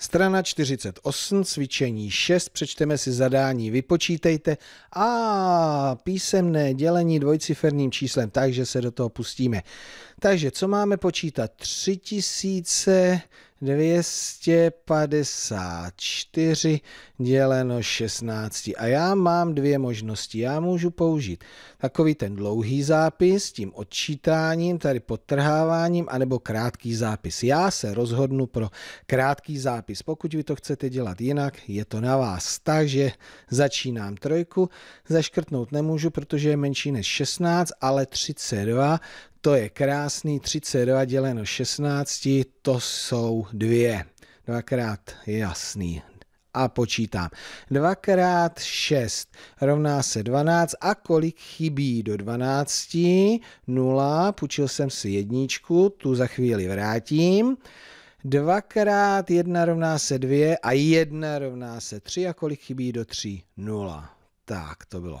Strana 48, cvičení 6, přečteme si zadání, vypočítejte a písemné dělení dvojciferným číslem, takže se do toho pustíme. Takže co máme počítat? 3000... 254 děleno 16. A já mám dvě možnosti. Já můžu použít takový ten dlouhý zápis s tím odčítáním, tady podtrháváním, anebo krátký zápis. Já se rozhodnu pro krátký zápis. Pokud vy to chcete dělat jinak, je to na vás. Takže začínám trojku. Zaškrtnout nemůžu, protože je menší než 16, ale 32 to je krásný, 32 děleno 16, to jsou dvě. Dvakrát jasný, a počítám. Dvakrát 6 rovná se 12 a kolik chybí do 12? 0, půjčil jsem si jedničku, tu za chvíli vrátím. Dvakrát 1 rovná se 2 a 1 rovná se 3 a kolik chybí do 3? 0. Tak to bylo.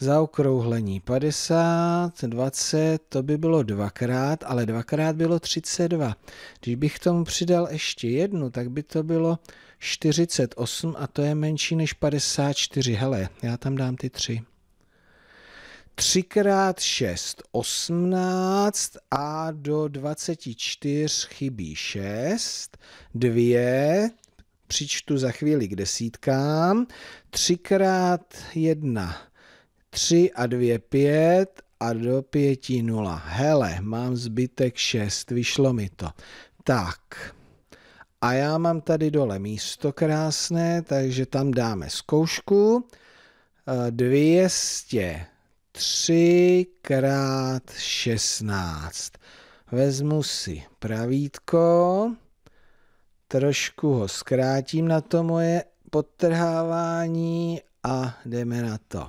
Zaokrouhlení 50, 20, to by bylo dvakrát, ale dvakrát bylo 32. Když bych k tomu přidal ještě jednu, tak by to bylo 48 a to je menší než 54. Hele, já tam dám ty tři. 3 x 6, 18 a do 24 chybí 6, 2, přičtu za chvíli k desítkám, 3 x 1, 3 a 2 5 a do 5 0. Hele, mám zbytek 6, vyšlo mi to. Tak. A já mám tady dole místo krásné, takže tam dáme zkoušku. 203 eh, krát 16. Vezmu si pravítko, trošku ho zkrátím na to moje podtrhávání a jdeme na to.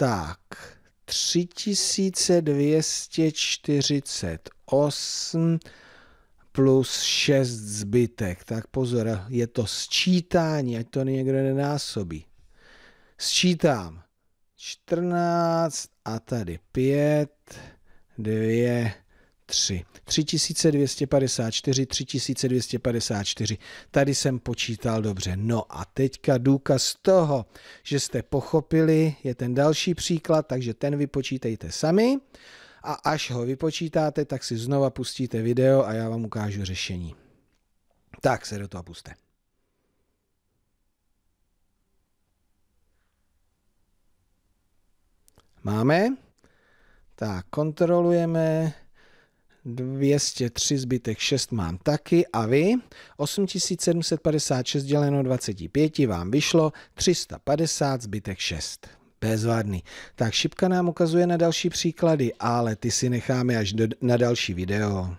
Tak, 3248 plus 6 zbytek. Tak pozor, je to sčítání, ať to někdo nenásobí. Sčítám 14 a tady 5, 2, 3. 3254, 3254. Tady jsem počítal dobře. No a teďka důkaz toho, že jste pochopili, je ten další příklad, takže ten vypočítejte sami a až ho vypočítáte, tak si znova pustíte video a já vám ukážu řešení. Tak se do toho puste. Máme. Tak, kontrolujeme. 203 zbytek 6 mám taky a vy 8756 děleno 25 vám vyšlo 350 zbytek 6. Bezvadný. Tak šipka nám ukazuje na další příklady, ale ty si necháme až do, na další video.